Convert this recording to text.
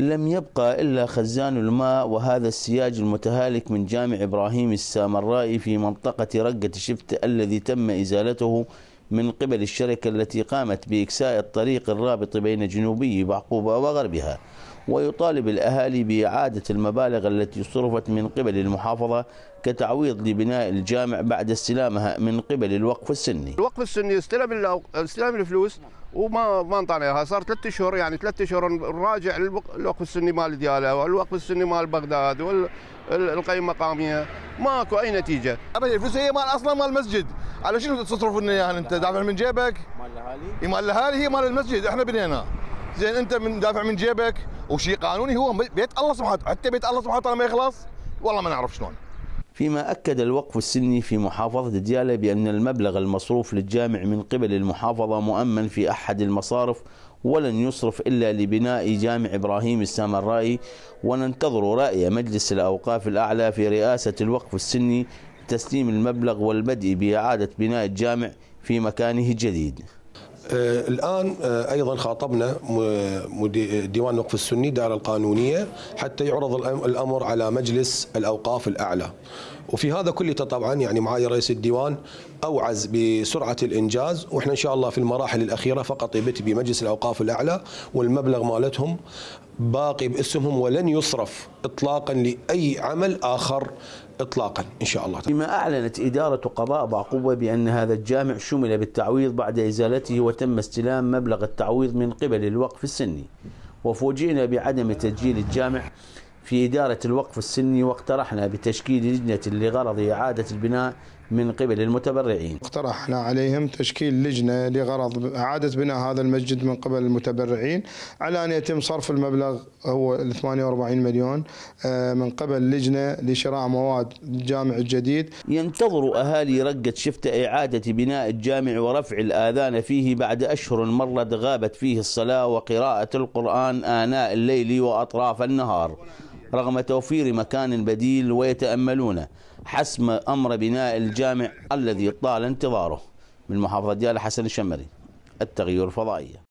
لم يبقى إلا خزان الماء وهذا السياج المتهالك من جامع إبراهيم السامرائي في منطقة رقة شفت الذي تم إزالته من قبل الشركة التي قامت بإكساء الطريق الرابط بين جنوبي بعقوبة وغربها ويطالب الأهالي بإعادة المبالغ التي صرفت من قبل المحافظة كتعويض لبناء الجامع بعد استلامها من قبل الوقف السني الوقف السني استلم استلم الفلوس وما ما انطاناها صار ثلاث اشهر يعني ثلاث اشهر نراجع الوقف السني مال دياله والوقف السني مال بغداد والقيمه مقاميه ماكو اي نتيجه الفلوس هي مال اصلا مال المسجد على شنو تصرف لنا اياها يعني انت دافع من جيبك؟ مال الاهالي؟ مال الاهالي هي مال المسجد احنا بنيناه زين انت من دافع من جيبك وشيء قانوني هو بيت الله سبحانه حتى بيت الله سبحانه وتعالى ما يخلص والله ما نعرف شلون فيما أكد الوقف السني في محافظة ديالى بأن المبلغ المصروف للجامع من قبل المحافظة مؤمن في أحد المصارف ولن يصرف إلا لبناء جامع إبراهيم السامرائي وننتظر رأي مجلس الأوقاف الأعلى في رئاسة الوقف السني تسليم المبلغ والبدء بإعادة بناء الجامع في مكانه الجديد آه، الآن آه، أيضا خاطبنا ديوان الوقف السني دار القانونية حتى يعرض الأمر على مجلس الأوقاف الأعلى وفي هذا كله طبعا يعني معاي رئيس الديوان أوعز بسرعة الإنجاز وإحنا إن شاء الله في المراحل الأخيرة فقط يبت بمجلس الأوقاف الأعلى والمبلغ مالتهم باقي باسمهم ولن يصرف اطلاقا لاي عمل اخر اطلاقا ان شاء الله بما اعلنت اداره قضاء بعقوبه بان هذا الجامع شمل بالتعويض بعد ازالته وتم استلام مبلغ التعويض من قبل الوقف السني وفوجئنا بعدم تسجيل الجامع في إدارة الوقف السني واقترحنا بتشكيل لجنة لغرض إعادة البناء من قبل المتبرعين اقترحنا عليهم تشكيل لجنة لغرض إعادة بناء هذا المسجد من قبل المتبرعين على أن يتم صرف المبلغ هو 48 مليون آه، من قبل لجنة لشراء مواد الجامع الجديد ينتظر أهالي رقة شفت إعادة بناء الجامع ورفع الآذان فيه بعد أشهر مرت غابت فيه الصلاة وقراءة القرآن آناء الليل وأطراف النهار رغم توفير مكان بديل ويتأملون حسم أمر بناء الجامع الذي طال انتظاره من محافظة ديالى حسن الشمري التغيير الفضائية